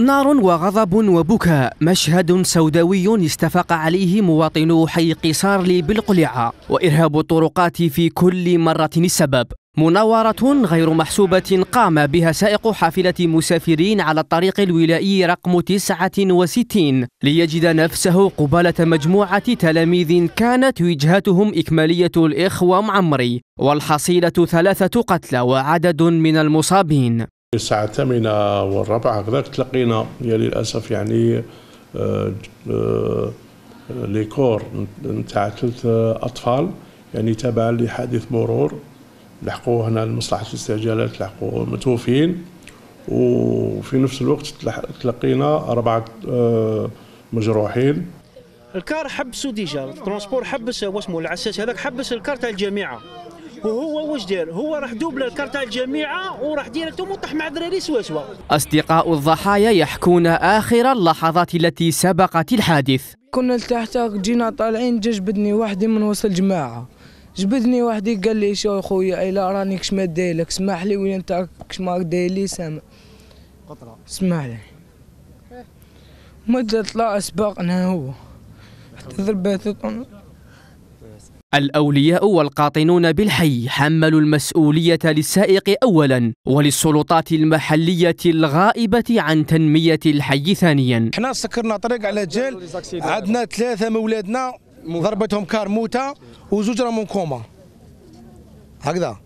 نار وغضب وبكاء مشهد سوداوي استفاق عليه مواطنو حي قصارلي بالقلعة وإرهاب الطرقات في كل مرة السبب مناورة غير محسوبة قام بها سائق حافلة مسافرين على الطريق الولائي رقم 69 ليجد نفسه قبالة مجموعة تلاميذ كانت وجهتهم إكمالية الإخوة معمري والحصيلة ثلاثة قتلى وعدد من المصابين الساعة الثامنة والرابعة هكذاك تلقينا يا للأسف يعني آه، آه، ليكور نتاع ثلاث أطفال يعني تابعا لحادث مرور لحقوا هنا لمصلحة الاستعجالات لحقوا متوفين وفي نفس الوقت تلقينا أربعة آه، مجروحين الكار حبسوا ديجا الترونسبور حبس واسمه العساس هذاك حبس الكار تاع الجامعة وهو واش دار هو راح دوبل الكارتا الجامعه وراح ديريكت مطح مع الدراري سوا سوا أصدقاء الضحايا يحكون آخر اللحظات التي سبقت الحادث كنا لتحت جينا طالعين جا جبدني وحدي من وسط الجماعة جبدني وحدي قال لي شو خويا الا راني كش ما دايلك سمح لي وين انت كش ما دايلي سامع قطره سمح لي مدة طلع سباقنا هو حتى ضربات الأولياء والقاطنون بالحي حملوا المسؤولية للسائق أولا وللسلطات المحلية الغائبة عن تنمية الحي ثانيا احنا سكرنا طريق على جيل عندنا ثلاثة من ضربتهم كار موتة وزوج راهم كوما هكذا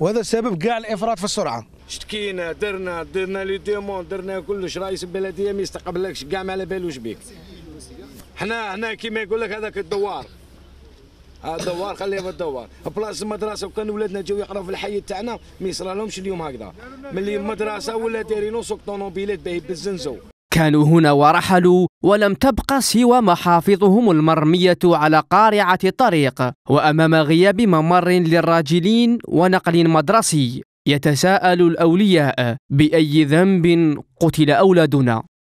وهذا سبب كاع الإفراط في السرعة شتكينا درنا درنا لي ديمون درنا كلش رئيس البلدية ما يستقبلكش كاع ما على بالوش بيك حنا هنا كيما يقول لك هذاك الدوار الدوار خليها في الدوار بلاصه المدرسه وكان ولادنا جاو يقراو في الحي تاعنا ما يصرالهمش اليوم هكذا ملي المدرسه ولا دايرين سوق طونوبيلات باهي بالزنزو كانوا هنا ورحلوا ولم تبقى سوى محافظهم المرمية على قارعة الطريق وأمام غياب ممر للراجلين ونقل مدرسي يتساءل الأولياء بأي ذنب قتل أولادنا